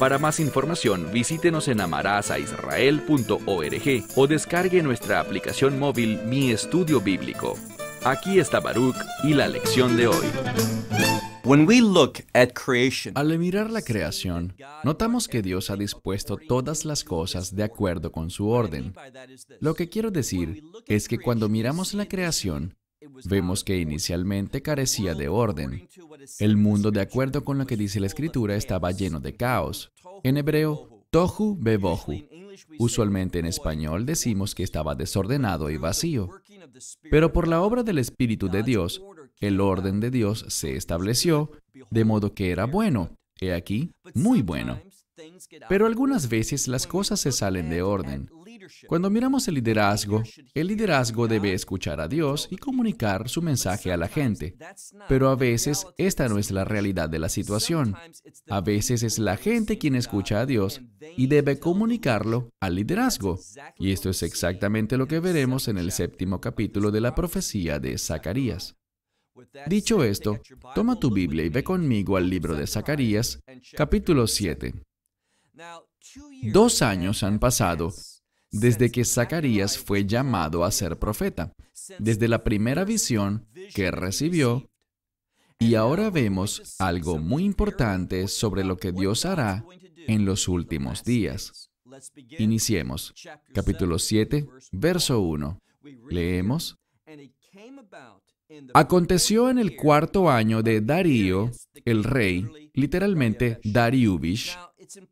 Para más información, visítenos en amarazaisrael.org o descargue nuestra aplicación móvil Mi Estudio Bíblico. Aquí está Baruch y la lección de hoy. we look at Al mirar la creación, notamos que Dios ha dispuesto todas las cosas de acuerdo con su orden. Lo que quiero decir es que cuando miramos la creación, vemos que inicialmente carecía de orden, el mundo, de acuerdo con lo que dice la Escritura, estaba lleno de caos. En hebreo, tohu bebohu. Usualmente en español decimos que estaba desordenado y vacío. Pero por la obra del Espíritu de Dios, el orden de Dios se estableció, de modo que era bueno, he aquí, muy bueno. Pero algunas veces las cosas se salen de orden. Cuando miramos el liderazgo, el liderazgo debe escuchar a Dios y comunicar su mensaje a la gente. Pero a veces esta no es la realidad de la situación. A veces es la gente quien escucha a Dios y debe comunicarlo al liderazgo. Y esto es exactamente lo que veremos en el séptimo capítulo de la profecía de Zacarías. Dicho esto, toma tu Biblia y ve conmigo al libro de Zacarías, capítulo 7. Dos años han pasado desde que Zacarías fue llamado a ser profeta, desde la primera visión que recibió, y ahora vemos algo muy importante sobre lo que Dios hará en los últimos días. Iniciemos. Capítulo 7, verso 1. Leemos. Aconteció en el cuarto año de Darío, el rey, literalmente Dariubish.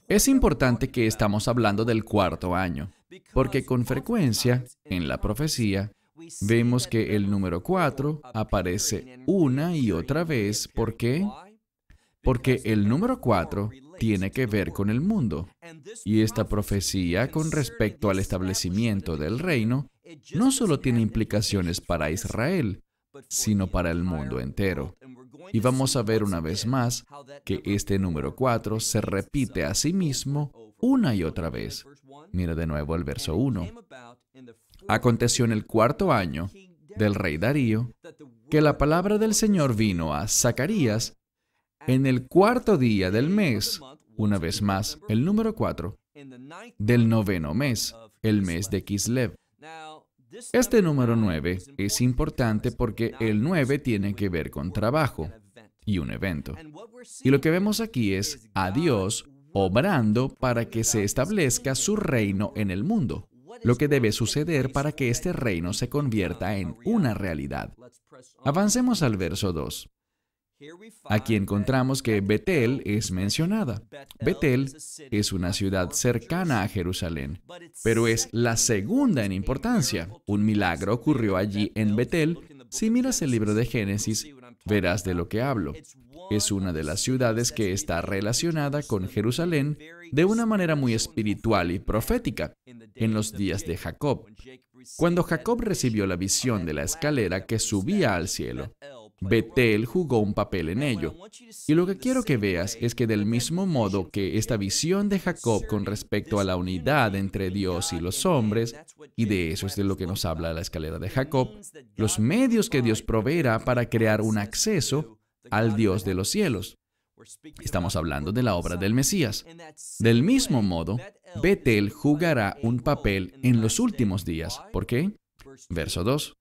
Es importante que estamos hablando del cuarto año. Porque con frecuencia, en la profecía, vemos que el número 4 aparece una y otra vez. ¿Por qué? Porque el número 4 tiene que ver con el mundo. Y esta profecía con respecto al establecimiento del reino no solo tiene implicaciones para Israel, sino para el mundo entero. Y vamos a ver una vez más que este número 4 se repite a sí mismo una y otra vez. Mira de nuevo el verso 1. Aconteció en el cuarto año del rey Darío que la palabra del Señor vino a Zacarías en el cuarto día del mes, una vez más, el número 4, del noveno mes, el mes de Kislev. Este número 9 es importante porque el 9 tiene que ver con trabajo y un evento. Y lo que vemos aquí es a Dios obrando para que se establezca su reino en el mundo, lo que debe suceder para que este reino se convierta en una realidad. Avancemos al verso 2. Aquí encontramos que Betel es mencionada. Betel es una ciudad cercana a Jerusalén, pero es la segunda en importancia. Un milagro ocurrió allí en Betel. Si miras el libro de Génesis, Verás de lo que hablo. Es una de las ciudades que está relacionada con Jerusalén de una manera muy espiritual y profética en los días de Jacob, cuando Jacob recibió la visión de la escalera que subía al cielo. Betel jugó un papel en ello. Y lo que quiero que veas es que del mismo modo que esta visión de Jacob con respecto a la unidad entre Dios y los hombres, y de eso es de lo que nos habla la escalera de Jacob, los medios que Dios proveerá para crear un acceso al Dios de los cielos. Estamos hablando de la obra del Mesías. Del mismo modo, Betel jugará un papel en los últimos días. ¿Por qué? Verso 2.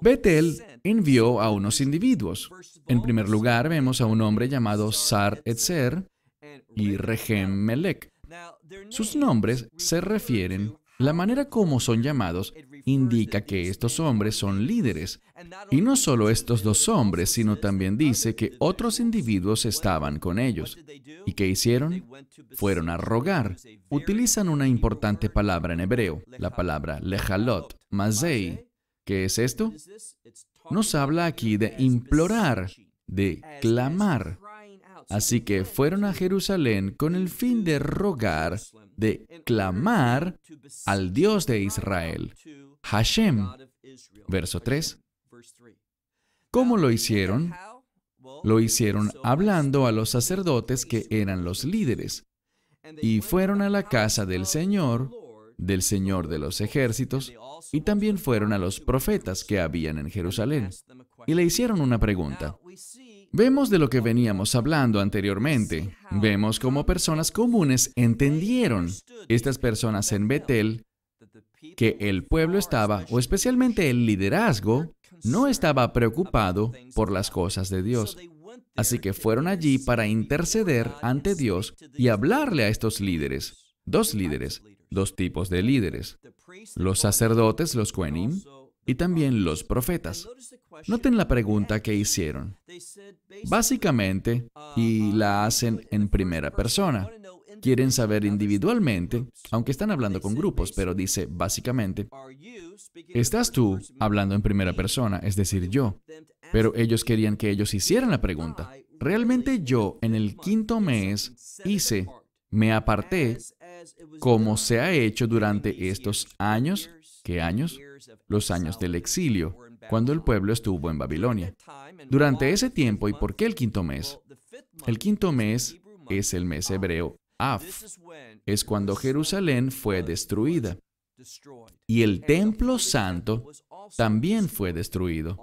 Betel envió a unos individuos. En primer lugar, vemos a un hombre llamado Sar Etzer y Rehem Melech. Sus nombres se refieren, la manera como son llamados indica que estos hombres son líderes. Y no solo estos dos hombres, sino también dice que otros individuos estaban con ellos. ¿Y qué hicieron? Fueron a rogar. Utilizan una importante palabra en hebreo, la palabra lejalot, mazei, ¿Qué es esto? Nos habla aquí de implorar, de clamar. Así que fueron a Jerusalén con el fin de rogar, de clamar al Dios de Israel, Hashem. Verso 3. ¿Cómo lo hicieron? Lo hicieron hablando a los sacerdotes que eran los líderes. Y fueron a la casa del Señor del Señor de los ejércitos, y también fueron a los profetas que habían en Jerusalén, y le hicieron una pregunta. Vemos de lo que veníamos hablando anteriormente, vemos cómo personas comunes entendieron, estas personas en Betel, que el pueblo estaba, o especialmente el liderazgo, no estaba preocupado por las cosas de Dios. Así que fueron allí para interceder ante Dios y hablarle a estos líderes, dos líderes, dos tipos de líderes, los sacerdotes, los kuenim, y también los profetas. Noten la pregunta que hicieron. Básicamente, y uh-huh, la hacen en primera persona. Quieren saber individualmente, aunque están hablando con grupos, pero dice básicamente, ¿estás tú hablando en primera persona, es decir, yo? Pero ellos querían que ellos hicieran la pregunta. Realmente yo en el quinto mes hice me aparté como se ha hecho durante estos años, ¿qué años? Los años del exilio, cuando el pueblo estuvo en Babilonia. Durante ese tiempo, ¿y por qué el quinto mes? El quinto mes es el mes hebreo Af. Es cuando Jerusalén fue destruida. Y el templo santo también fue destruido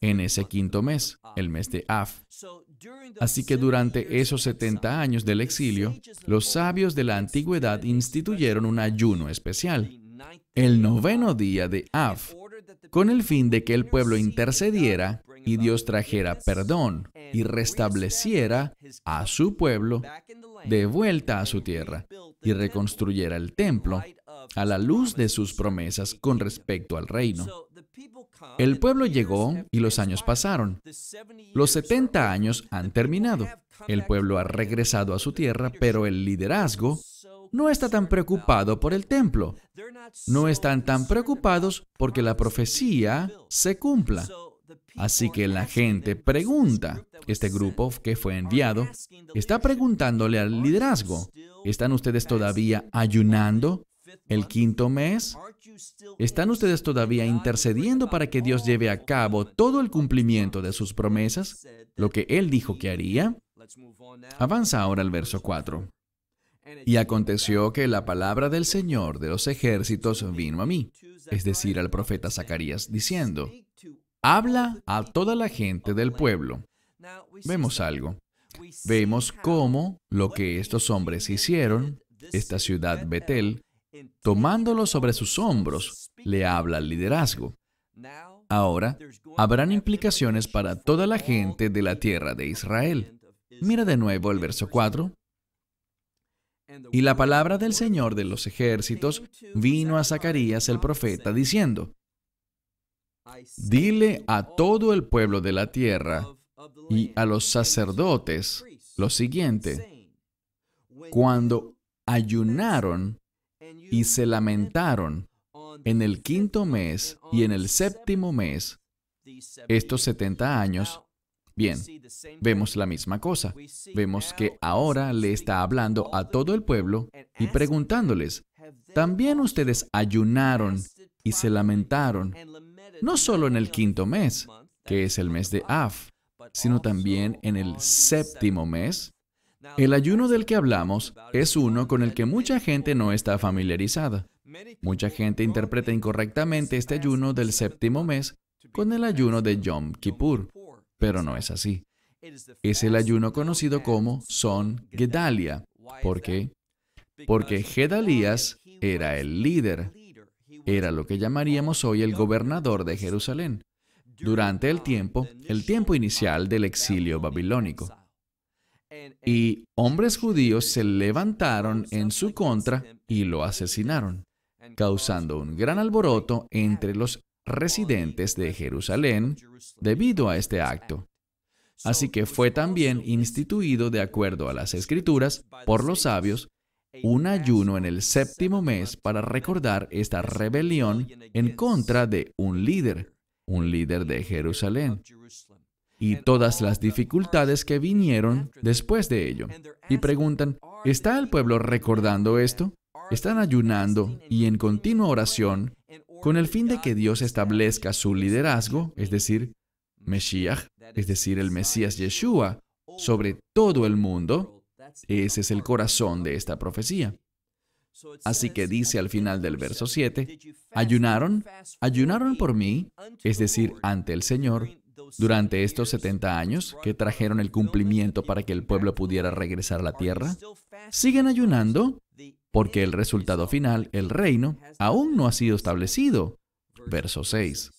en ese quinto mes, el mes de Af. Así que durante esos 70 años del exilio, los sabios de la antigüedad instituyeron un ayuno especial, el noveno día de Af, con el fin de que el pueblo intercediera y Dios trajera perdón y restableciera a su pueblo de vuelta a su tierra y reconstruyera el templo a la luz de sus promesas con respecto al reino. El pueblo llegó y los años pasaron. Los 70 años han terminado. El pueblo ha regresado a su tierra, pero el liderazgo no está tan preocupado por el templo. No están tan preocupados porque la profecía se cumpla. Así que la gente pregunta, este grupo que fue enviado, está preguntándole al liderazgo, ¿están ustedes todavía ayunando? el quinto mes? ¿Están ustedes todavía intercediendo para que Dios lleve a cabo todo el cumplimiento de sus promesas? Lo que Él dijo que haría. Avanza ahora al verso 4. Y aconteció que la palabra del Señor de los ejércitos vino a mí, es decir, al profeta Zacarías, diciendo, habla a toda la gente del pueblo. Vemos algo. Vemos cómo lo que estos hombres hicieron, esta ciudad Betel, Tomándolo sobre sus hombros, le habla el liderazgo. Ahora, habrán implicaciones para toda la gente de la tierra de Israel. Mira de nuevo el verso 4. Y la palabra del Señor de los ejércitos vino a Zacarías el profeta diciendo, Dile a todo el pueblo de la tierra y a los sacerdotes lo siguiente. Cuando ayunaron, y se lamentaron en el quinto mes y en el séptimo mes, estos 70 años, bien, vemos la misma cosa. Vemos que ahora le está hablando a todo el pueblo y preguntándoles, ¿también ustedes ayunaron y se lamentaron? No solo en el quinto mes, que es el mes de Af, sino también en el séptimo mes, el ayuno del que hablamos es uno con el que mucha gente no está familiarizada. Mucha gente interpreta incorrectamente este ayuno del séptimo mes con el ayuno de Yom Kippur, pero no es así. Es el ayuno conocido como Son Gedalia. ¿Por qué? Porque Gedalías era el líder, era lo que llamaríamos hoy el gobernador de Jerusalén, durante el tiempo, el tiempo inicial del exilio babilónico y hombres judíos se levantaron en su contra y lo asesinaron, causando un gran alboroto entre los residentes de Jerusalén debido a este acto. Así que fue también instituido, de acuerdo a las escrituras, por los sabios, un ayuno en el séptimo mes para recordar esta rebelión en contra de un líder, un líder de Jerusalén y todas las dificultades que vinieron después de ello. Y preguntan, ¿está el pueblo recordando esto? ¿Están ayunando y en continua oración con el fin de que Dios establezca su liderazgo, es decir, Mesías, es decir, el Mesías Yeshua, sobre todo el mundo? Ese es el corazón de esta profecía. Así que dice al final del verso 7, ayunaron, ayunaron por mí, es decir, ante el Señor, durante estos 70 años que trajeron el cumplimiento para que el pueblo pudiera regresar a la tierra? ¿Siguen ayunando? Porque el resultado final, el reino, aún no ha sido establecido. Verso 6.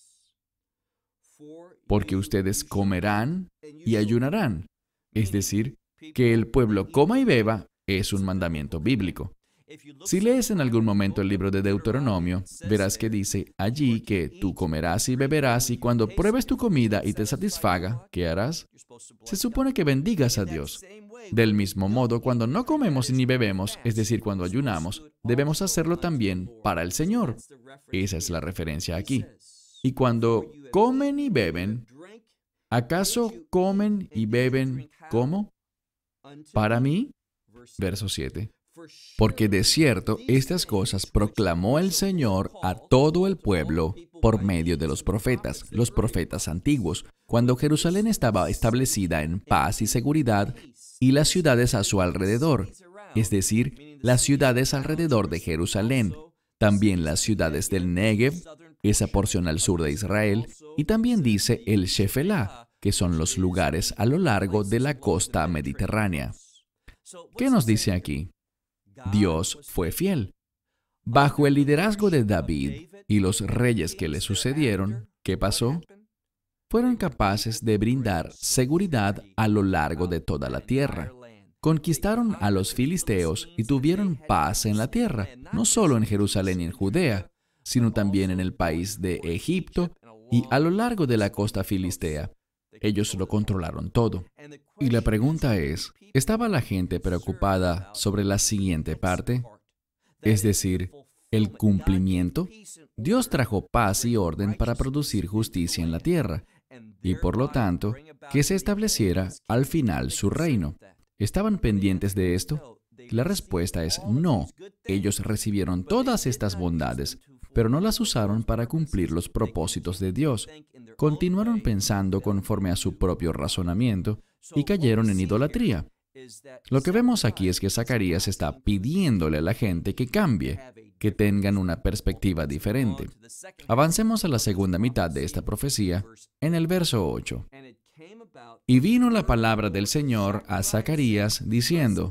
Porque ustedes comerán y ayunarán. Es decir, que el pueblo coma y beba es un mandamiento bíblico. Si lees en algún momento el libro de Deuteronomio, verás que dice allí que tú comerás y beberás y cuando pruebes tu comida y te satisfaga, ¿qué harás? Se supone que bendigas a Dios. Del mismo modo, cuando no comemos ni bebemos, es decir, cuando ayunamos, debemos hacerlo también para el Señor. Esa es la referencia aquí. Y cuando comen y beben, ¿acaso comen y beben cómo? Para mí, verso 7. Porque de cierto, estas cosas proclamó el Señor a todo el pueblo por medio de los profetas, los profetas antiguos, cuando Jerusalén estaba establecida en paz y seguridad y las ciudades a su alrededor, es decir, las ciudades alrededor de Jerusalén, también las ciudades del Negev, esa porción al sur de Israel, y también dice el Shefelá, que son los lugares a lo largo de la costa mediterránea. ¿Qué nos dice aquí? Dios fue fiel. Bajo el liderazgo de David y los reyes que le sucedieron, ¿qué pasó? Fueron capaces de brindar seguridad a lo largo de toda la tierra. Conquistaron a los filisteos y tuvieron paz en la tierra, no solo en Jerusalén y en Judea, sino también en el país de Egipto y a lo largo de la costa filistea. Ellos lo controlaron todo. Y la pregunta es, ¿estaba la gente preocupada sobre la siguiente parte? Es decir, el cumplimiento. Dios trajo paz y orden para producir justicia en la tierra y por lo tanto que se estableciera al final su reino. ¿Estaban pendientes de esto? La respuesta es no. Ellos recibieron todas estas bondades, pero no las usaron para cumplir los propósitos de Dios. Continuaron pensando conforme a su propio razonamiento y cayeron en idolatría. Lo que vemos aquí es que Zacarías está pidiéndole a la gente que cambie, que tengan una perspectiva diferente. Avancemos a la segunda mitad de esta profecía, en el verso 8. Y vino la palabra del Señor a Zacarías diciendo,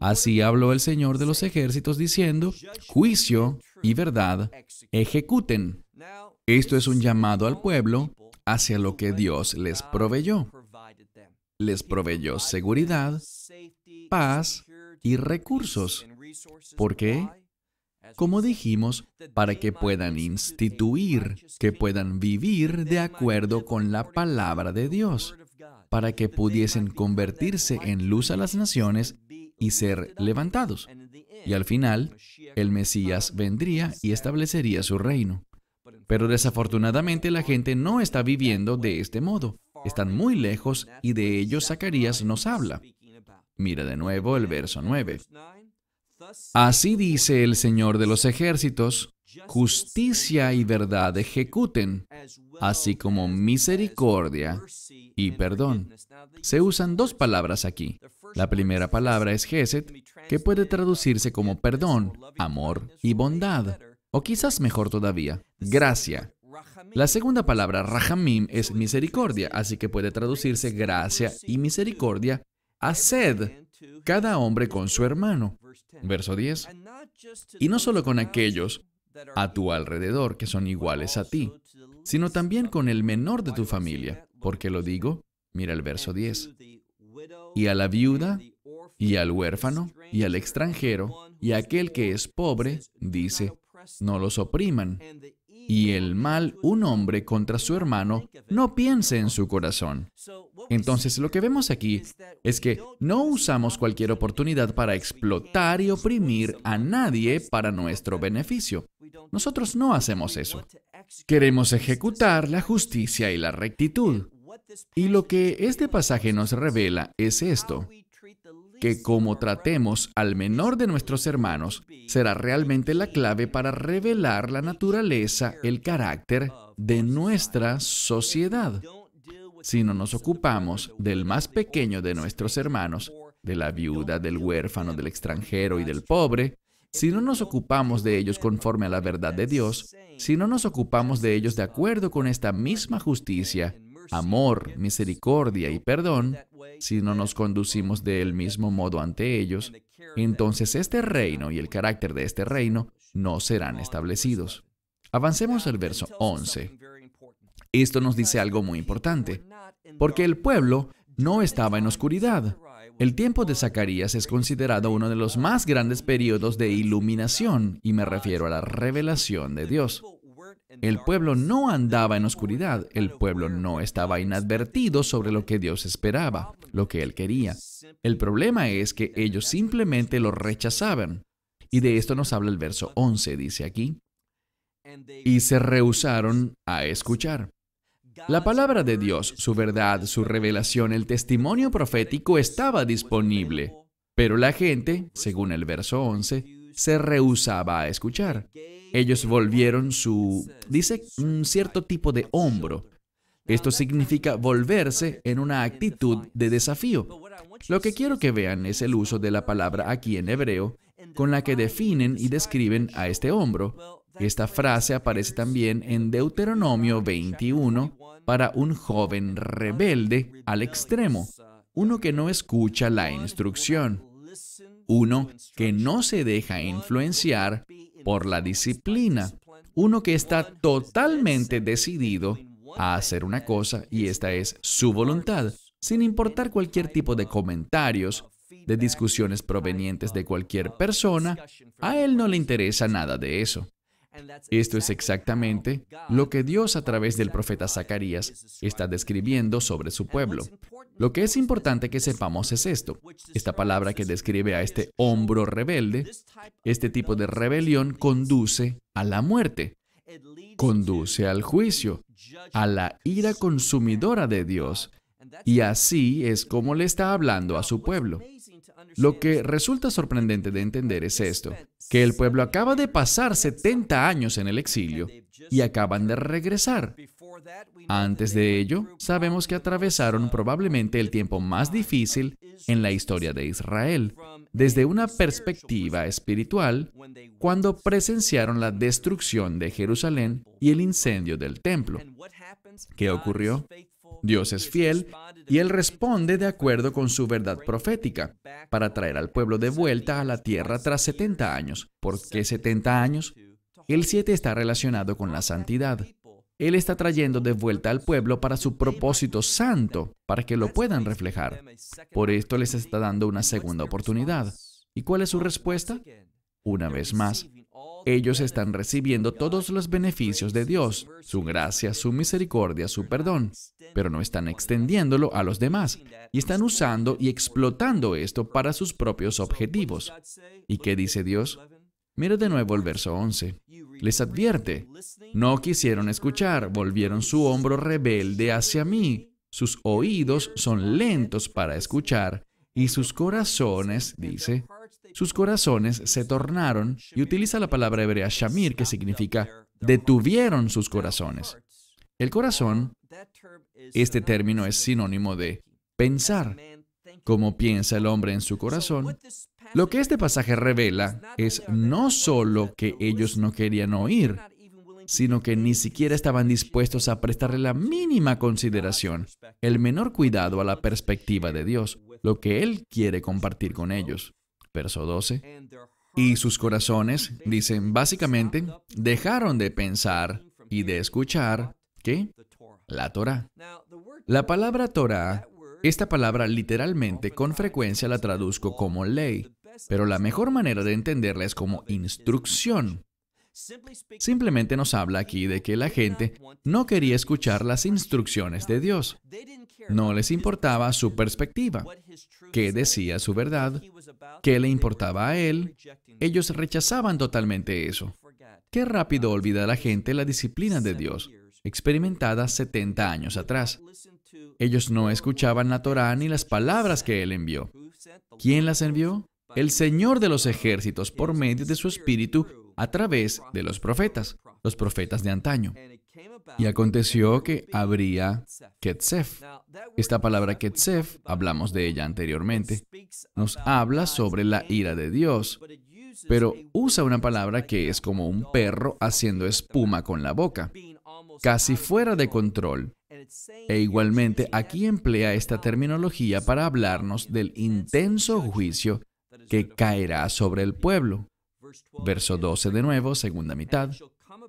Así habló el Señor de los ejércitos diciendo, Juicio y verdad ejecuten. Esto es un llamado al pueblo hacia lo que Dios les proveyó. Les proveyó seguridad, paz y recursos. ¿Por qué? Como dijimos, para que puedan instituir, que puedan vivir de acuerdo con la palabra de Dios, para que pudiesen convertirse en luz a las naciones y ser levantados. Y al final, el Mesías vendría y establecería su reino. Pero desafortunadamente la gente no está viviendo de este modo. Están muy lejos y de ellos Zacarías nos habla. Mira de nuevo el verso 9. Así dice el Señor de los ejércitos, justicia y verdad ejecuten, así como misericordia y perdón. Se usan dos palabras aquí. La primera palabra es Geset, que puede traducirse como perdón, amor y bondad, o quizás mejor todavía, gracia. La segunda palabra, Rahamim, es misericordia, así que puede traducirse gracia y misericordia. a sed cada hombre con su hermano. Verso 10. Y no solo con aquellos a tu alrededor que son iguales a ti, sino también con el menor de tu familia. porque lo digo? Mira el verso 10. Y a la viuda, y al huérfano, y al extranjero, y a aquel que es pobre, dice, no los opriman, y el mal un hombre contra su hermano, no piense en su corazón. Entonces lo que vemos aquí es que no usamos cualquier oportunidad para explotar y oprimir a nadie para nuestro beneficio. Nosotros no hacemos eso. Queremos ejecutar la justicia y la rectitud. Y lo que este pasaje nos revela es esto, que como tratemos al menor de nuestros hermanos será realmente la clave para revelar la naturaleza, el carácter de nuestra sociedad. Si no nos ocupamos del más pequeño de nuestros hermanos, de la viuda, del huérfano, del extranjero y del pobre, si no nos ocupamos de ellos conforme a la verdad de Dios, si no nos ocupamos de ellos de acuerdo con esta misma justicia, amor, misericordia y perdón, si no nos conducimos del mismo modo ante ellos, entonces este reino y el carácter de este reino no serán establecidos. Avancemos al verso 11. Esto nos dice algo muy importante, porque el pueblo no estaba en oscuridad. El tiempo de Zacarías es considerado uno de los más grandes periodos de iluminación, y me refiero a la revelación de Dios. El pueblo no andaba en oscuridad, el pueblo no estaba inadvertido sobre lo que Dios esperaba, lo que Él quería. El problema es que ellos simplemente lo rechazaban. Y de esto nos habla el verso 11, dice aquí. Y se rehusaron a escuchar. La palabra de Dios, su verdad, su revelación, el testimonio profético estaba disponible, pero la gente, según el verso 11, se rehusaba a escuchar. Ellos volvieron su, dice, un cierto tipo de hombro. Esto significa volverse en una actitud de desafío. Lo que quiero que vean es el uso de la palabra aquí en hebreo, con la que definen y describen a este hombro. Esta frase aparece también en Deuteronomio 21 para un joven rebelde al extremo, uno que no escucha la instrucción uno que no se deja influenciar por la disciplina, uno que está totalmente decidido a hacer una cosa y esta es su voluntad, sin importar cualquier tipo de comentarios, de discusiones provenientes de cualquier persona, a él no le interesa nada de eso. Esto es exactamente lo que Dios a través del profeta Zacarías está describiendo sobre su pueblo. Lo que es importante que sepamos es esto. Esta palabra que describe a este hombro rebelde, este tipo de rebelión conduce a la muerte, conduce al juicio, a la ira consumidora de Dios. Y así es como le está hablando a su pueblo. Lo que resulta sorprendente de entender es esto que el pueblo acaba de pasar 70 años en el exilio y acaban de regresar. Antes de ello, sabemos que atravesaron probablemente el tiempo más difícil en la historia de Israel, desde una perspectiva espiritual, cuando presenciaron la destrucción de Jerusalén y el incendio del templo. ¿Qué ocurrió? Dios es fiel y Él responde de acuerdo con su verdad profética para traer al pueblo de vuelta a la tierra tras 70 años. ¿Por qué 70 años? El 7 está relacionado con la santidad. Él está trayendo de vuelta al pueblo para su propósito santo, para que lo puedan reflejar. Por esto les está dando una segunda oportunidad. ¿Y cuál es su respuesta? Una vez más, ellos están recibiendo todos los beneficios de Dios, su gracia, su misericordia, su perdón, pero no están extendiéndolo a los demás y están usando y explotando esto para sus propios objetivos. ¿Y qué dice Dios? Mira de nuevo el verso 11. Les advierte, no quisieron escuchar, volvieron su hombro rebelde hacia mí, sus oídos son lentos para escuchar y sus corazones, dice, sus corazones se tornaron, y utiliza la palabra hebrea shamir, que significa detuvieron sus corazones. El corazón, este término es sinónimo de pensar, como piensa el hombre en su corazón. Lo que este pasaje revela es no solo que ellos no querían oír, sino que ni siquiera estaban dispuestos a prestarle la mínima consideración, el menor cuidado a la perspectiva de Dios, lo que Él quiere compartir con ellos verso 12. Y sus corazones, dicen, básicamente, dejaron de pensar y de escuchar, ¿qué? La Torah. La palabra Torah, esta palabra literalmente con frecuencia la traduzco como ley, pero la mejor manera de entenderla es como instrucción. Simplemente nos habla aquí de que la gente no quería escuchar las instrucciones de Dios. No les importaba su perspectiva, qué decía su verdad, qué le importaba a él. Ellos rechazaban totalmente eso. Qué rápido olvida la gente la disciplina de Dios, experimentada 70 años atrás. Ellos no escuchaban la Torá ni las palabras que Él envió. ¿Quién las envió? El Señor de los ejércitos por medio de su Espíritu a través de los profetas, los profetas de antaño. Y aconteció que habría Ketzef. Esta palabra Ketzef, hablamos de ella anteriormente, nos habla sobre la ira de Dios, pero usa una palabra que es como un perro haciendo espuma con la boca, casi fuera de control. E igualmente aquí emplea esta terminología para hablarnos del intenso juicio que caerá sobre el pueblo. Verso 12 de nuevo, segunda mitad.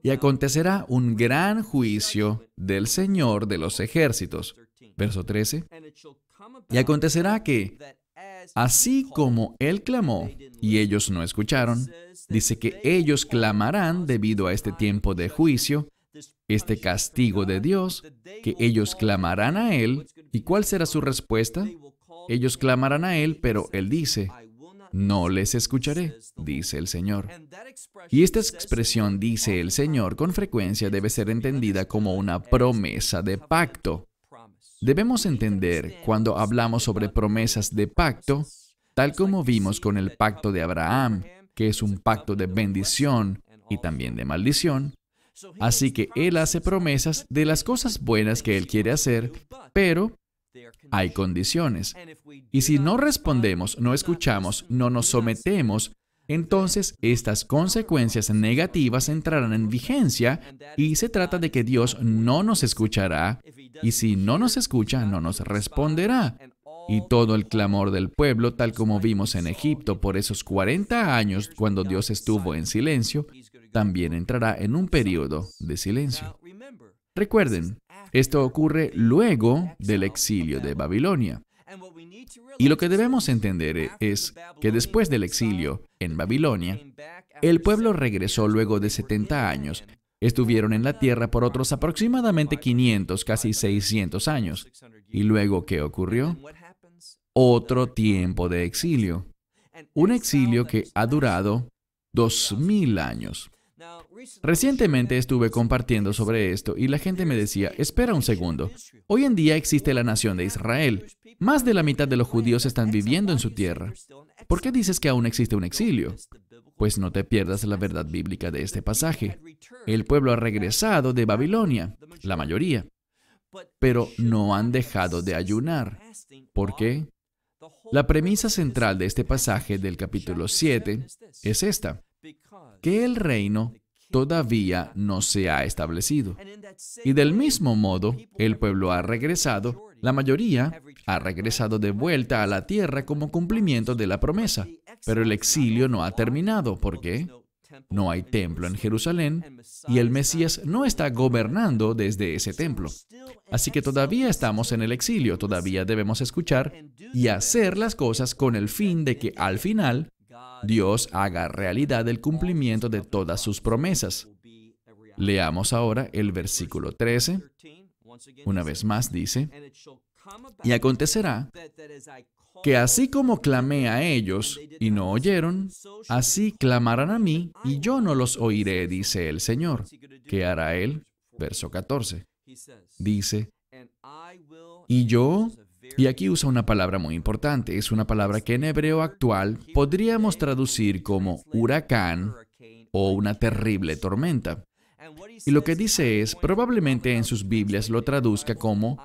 Y acontecerá un gran juicio del Señor de los ejércitos. Verso 13. Y acontecerá que, así como Él clamó y ellos no escucharon, dice que ellos clamarán debido a este tiempo de juicio, este castigo de Dios, que ellos clamarán a Él. ¿Y cuál será su respuesta? Ellos clamarán a Él, pero Él dice, no les escucharé, dice el Señor. Y esta expresión, dice el Señor, con frecuencia debe ser entendida como una promesa de pacto. Debemos entender, cuando hablamos sobre promesas de pacto, tal como vimos con el pacto de Abraham, que es un pacto de bendición y también de maldición, Así que Él hace promesas de las cosas buenas que Él quiere hacer, pero hay condiciones. Y si no respondemos, no escuchamos, no nos sometemos, entonces estas consecuencias negativas entrarán en vigencia y se trata de que Dios no nos escuchará y si no nos escucha, no nos responderá. Y todo el clamor del pueblo, tal como vimos en Egipto por esos 40 años cuando Dios estuvo en silencio, también entrará en un periodo de silencio. Recuerden, esto ocurre luego del exilio de Babilonia. Y lo que debemos entender es que después del exilio en Babilonia, el pueblo regresó luego de 70 años. Estuvieron en la tierra por otros aproximadamente 500, casi 600 años. ¿Y luego qué ocurrió? Otro tiempo de exilio. Un exilio que ha durado 2000 años. Recientemente estuve compartiendo sobre esto y la gente me decía, espera un segundo, hoy en día existe la nación de Israel, más de la mitad de los judíos están viviendo en su tierra. ¿Por qué dices que aún existe un exilio? Pues no te pierdas la verdad bíblica de este pasaje. El pueblo ha regresado de Babilonia, la mayoría, pero no han dejado de ayunar. ¿Por qué? La premisa central de este pasaje del capítulo 7 es esta que el reino todavía no se ha establecido. Y del mismo modo, el pueblo ha regresado, la mayoría ha regresado de vuelta a la tierra como cumplimiento de la promesa, pero el exilio no ha terminado. porque No hay templo en Jerusalén y el Mesías no está gobernando desde ese templo. Así que todavía estamos en el exilio, todavía debemos escuchar y hacer las cosas con el fin de que al final Dios haga realidad el cumplimiento de todas sus promesas. Leamos ahora el versículo 13. Una vez más dice, y acontecerá que así como clamé a ellos y no oyeron, así clamarán a mí y yo no los oiré, dice el Señor. ¿Qué hará Él? Verso 14. Dice, y yo y aquí usa una palabra muy importante. Es una palabra que en hebreo actual podríamos traducir como huracán o una terrible tormenta. Y lo que dice es, probablemente en sus Biblias lo traduzca como,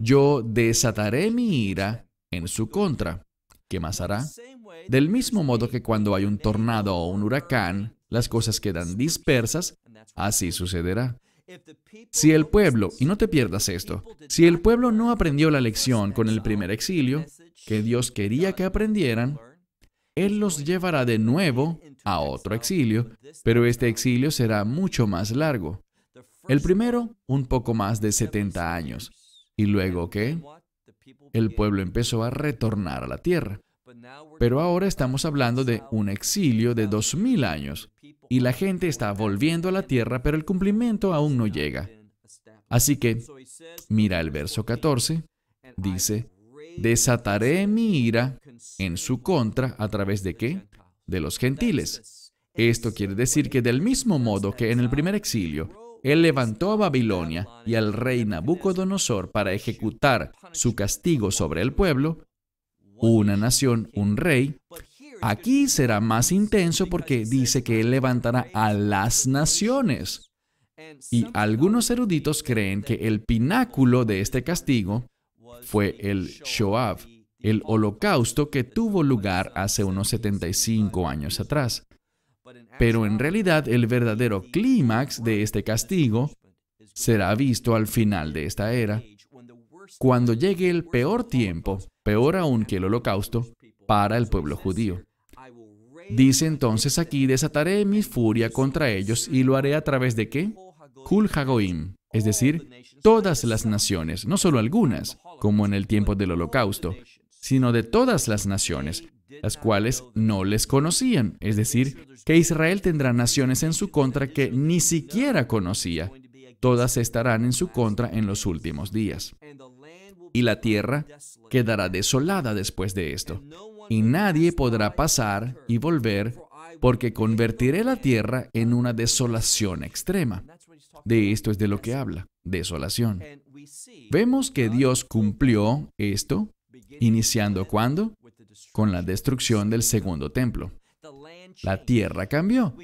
yo desataré mi ira en su contra. ¿Qué más hará? Del mismo modo que cuando hay un tornado o un huracán, las cosas quedan dispersas, así sucederá. Si el pueblo, y no te pierdas esto, si el pueblo no aprendió la lección con el primer exilio, que Dios quería que aprendieran, Él los llevará de nuevo a otro exilio, pero este exilio será mucho más largo. El primero, un poco más de 70 años. ¿Y luego qué? El pueblo empezó a retornar a la tierra. Pero ahora estamos hablando de un exilio de 2000 años y la gente está volviendo a la tierra, pero el cumplimiento aún no llega. Así que, mira el verso 14, dice, desataré mi ira en su contra a través de qué? De los gentiles. Esto quiere decir que del mismo modo que en el primer exilio, él levantó a Babilonia y al rey Nabucodonosor para ejecutar su castigo sobre el pueblo, una nación, un rey, Aquí será más intenso porque dice que Él levantará a las naciones. Y algunos eruditos creen que el pináculo de este castigo fue el Shoah, el holocausto que tuvo lugar hace unos 75 años atrás. Pero en realidad el verdadero clímax de este castigo será visto al final de esta era, cuando llegue el peor tiempo, peor aún que el holocausto, para el pueblo judío. Dice entonces aquí, desataré mi furia contra ellos y lo haré a través de qué? Kul Hagoim, es decir, todas las naciones, no solo algunas, como en el tiempo del holocausto, sino de todas las naciones, las cuales no les conocían, es decir, que Israel tendrá naciones en su contra que ni siquiera conocía. Todas estarán en su contra en los últimos días. Y la tierra quedará desolada después de esto, y nadie podrá pasar y volver, porque convertiré la tierra en una desolación extrema. De esto es de lo que habla, desolación. Vemos que Dios cumplió esto, iniciando cuándo? Con la destrucción del segundo templo. La tierra cambió.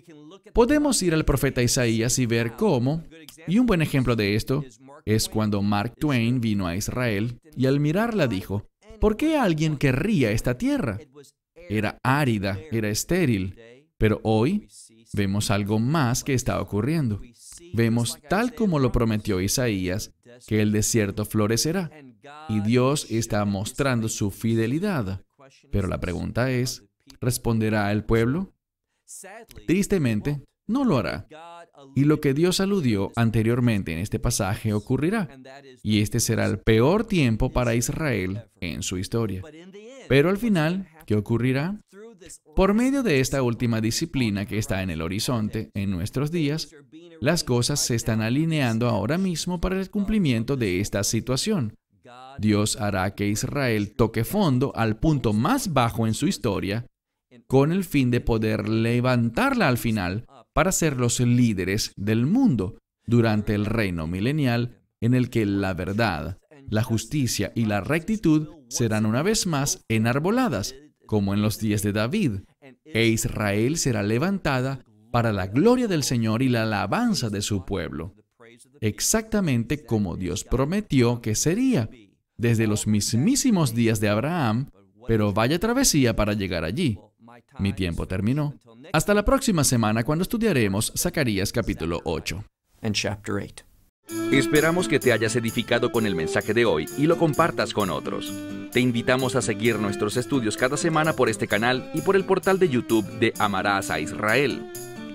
Podemos ir al profeta Isaías y ver cómo, y un buen ejemplo de esto es cuando Mark Twain vino a Israel y al mirarla dijo, ¿Por qué alguien querría esta tierra? Era árida, era estéril. Pero hoy vemos algo más que está ocurriendo. Vemos, tal como lo prometió Isaías, que el desierto florecerá. Y Dios está mostrando su fidelidad. Pero la pregunta es, ¿responderá el pueblo? Tristemente, no lo hará. Y lo que Dios aludió anteriormente en este pasaje ocurrirá. Y este será el peor tiempo para Israel en su historia. Pero al final, ¿qué ocurrirá? Por medio de esta última disciplina que está en el horizonte en nuestros días, las cosas se están alineando ahora mismo para el cumplimiento de esta situación. Dios hará que Israel toque fondo al punto más bajo en su historia, con el fin de poder levantarla al final para ser los líderes del mundo durante el reino milenial en el que la verdad, la justicia y la rectitud serán una vez más enarboladas, como en los días de David, e Israel será levantada para la gloria del Señor y la alabanza de su pueblo, exactamente como Dios prometió que sería, desde los mismísimos días de Abraham, pero vaya travesía para llegar allí. Mi tiempo terminó. Hasta la próxima semana cuando estudiaremos Zacarías capítulo 8. Esperamos que te hayas edificado con el mensaje de hoy y lo compartas con otros. Te invitamos a seguir nuestros estudios cada semana por este canal y por el portal de YouTube de Amarás a Israel.